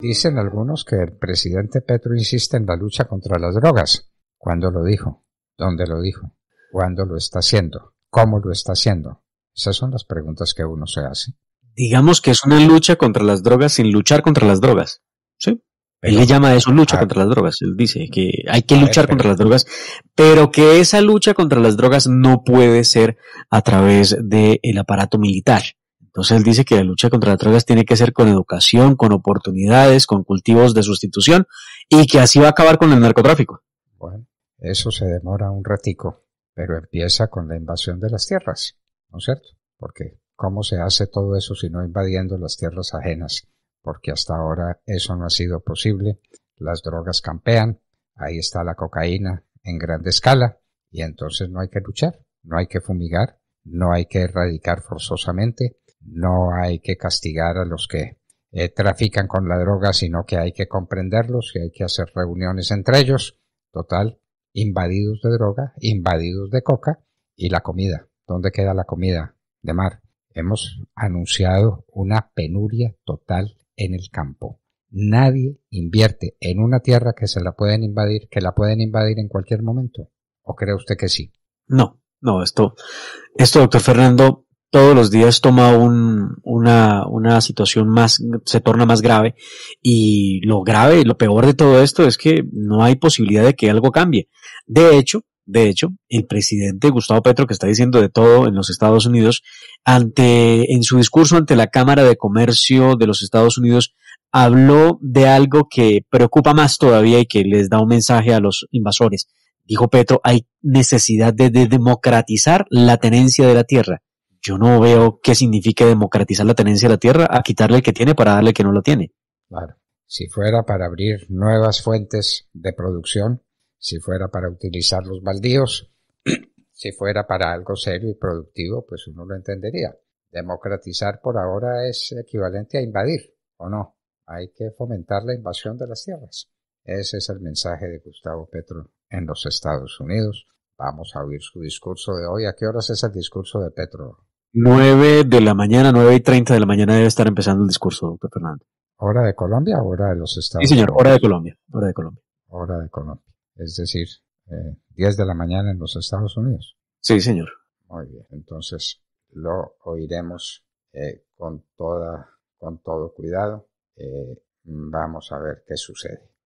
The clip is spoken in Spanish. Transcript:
Dicen algunos que el presidente Petro insiste en la lucha contra las drogas. ¿Cuándo lo dijo? ¿Dónde lo dijo? ¿Cuándo lo está haciendo? ¿Cómo lo está haciendo? Esas son las preguntas que uno se hace. Digamos que es una lucha contra las drogas sin luchar contra las drogas. ¿Sí? él le llama a eso lucha contra las drogas. Él dice que hay que luchar contra las drogas, pero que esa lucha contra las drogas no puede ser a través del aparato militar. Entonces él dice que la lucha contra las drogas tiene que ser con educación, con oportunidades, con cultivos de sustitución y que así va a acabar con el narcotráfico. Bueno, eso se demora un ratico, pero empieza con la invasión de las tierras, ¿no es cierto? Porque ¿cómo se hace todo eso si no invadiendo las tierras ajenas? Porque hasta ahora eso no ha sido posible. Las drogas campean, ahí está la cocaína en grande escala y entonces no hay que luchar, no hay que fumigar, no hay que erradicar forzosamente no hay que castigar a los que eh, trafican con la droga, sino que hay que comprenderlos y hay que hacer reuniones entre ellos. Total, invadidos de droga, invadidos de coca y la comida. ¿Dónde queda la comida de mar? Hemos anunciado una penuria total en el campo. Nadie invierte en una tierra que se la pueden invadir, que la pueden invadir en cualquier momento. ¿O cree usted que sí? No, no, esto, esto, doctor Fernando, todos los días toma un, una, una situación más, se torna más grave. Y lo grave, lo peor de todo esto es que no hay posibilidad de que algo cambie. De hecho, de hecho, el presidente Gustavo Petro, que está diciendo de todo en los Estados Unidos, ante, en su discurso ante la Cámara de Comercio de los Estados Unidos, habló de algo que preocupa más todavía y que les da un mensaje a los invasores. Dijo Petro, hay necesidad de democratizar la tenencia de la tierra yo no veo qué significa democratizar la tenencia de la tierra a quitarle el que tiene para darle el que no lo tiene. Claro. Si fuera para abrir nuevas fuentes de producción, si fuera para utilizar los baldíos, si fuera para algo serio y productivo, pues uno lo entendería. Democratizar por ahora es equivalente a invadir, ¿o no? Hay que fomentar la invasión de las tierras. Ese es el mensaje de Gustavo Petro en los Estados Unidos. Vamos a oír su discurso de hoy. ¿A qué horas es el discurso de Petro, 9 de la mañana, 9 y 30 de la mañana debe estar empezando el discurso, doctor Fernando. ¿Hora de Colombia o hora de los Estados Unidos? Sí, señor, hora de Colombia. Hora de Colombia. Hora de Colombia. Es decir, 10 eh, de la mañana en los Estados Unidos. Sí, señor. Muy bien, entonces lo oiremos eh, con, toda, con todo cuidado. Eh, vamos a ver qué sucede.